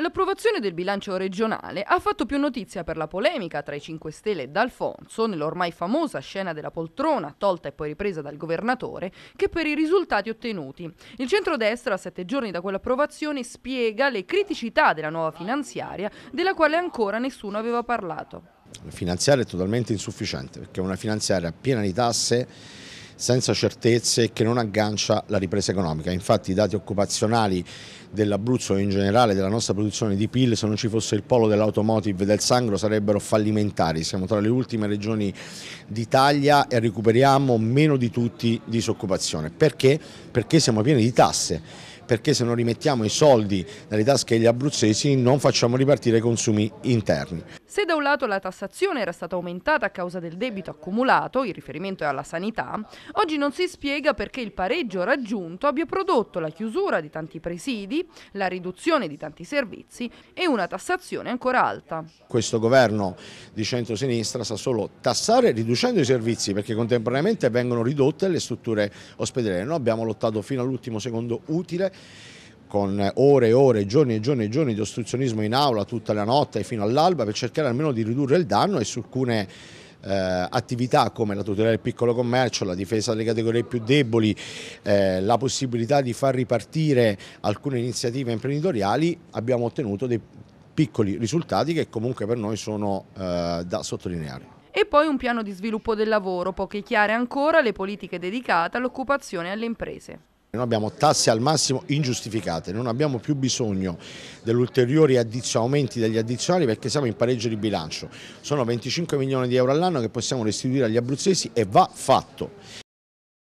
L'approvazione del bilancio regionale ha fatto più notizia per la polemica tra i 5 Stelle e D'Alfonso nell'ormai famosa scena della poltrona tolta e poi ripresa dal governatore, che per i risultati ottenuti. Il centrodestra, a sette giorni da quell'approvazione, spiega le criticità della nuova finanziaria, della quale ancora nessuno aveva parlato. La finanziaria è totalmente insufficiente, perché è una finanziaria piena di tasse senza certezze e che non aggancia la ripresa economica. Infatti i dati occupazionali dell'Abruzzo e in generale della nostra produzione di PIL, se non ci fosse il polo dell'automotive del sangro sarebbero fallimentari, siamo tra le ultime regioni d'Italia e recuperiamo meno di tutti disoccupazione. Perché? Perché siamo pieni di tasse perché se non rimettiamo i soldi nelle tasche degli abruzzesi non facciamo ripartire i consumi interni. Se da un lato la tassazione era stata aumentata a causa del debito accumulato, il riferimento è alla sanità, oggi non si spiega perché il pareggio raggiunto abbia prodotto la chiusura di tanti presidi, la riduzione di tanti servizi e una tassazione ancora alta. Questo governo di centrosinistra sa solo tassare riducendo i servizi perché contemporaneamente vengono ridotte le strutture ospedaliere. Noi abbiamo lottato fino all'ultimo secondo utile con ore e ore, giorni e giorni e giorni di ostruzionismo in aula tutta la notte fino all'alba per cercare almeno di ridurre il danno e su alcune eh, attività come la tutela del piccolo commercio, la difesa delle categorie più deboli, eh, la possibilità di far ripartire alcune iniziative imprenditoriali, abbiamo ottenuto dei piccoli risultati che comunque per noi sono eh, da sottolineare. E poi un piano di sviluppo del lavoro, poche chiare ancora le politiche dedicate all'occupazione e alle imprese. Noi abbiamo tasse al massimo ingiustificate, non abbiamo più bisogno degli ulteriori aumenti degli addizionali perché siamo in pareggio di bilancio. Sono 25 milioni di euro all'anno che possiamo restituire agli abruzzesi e va fatto.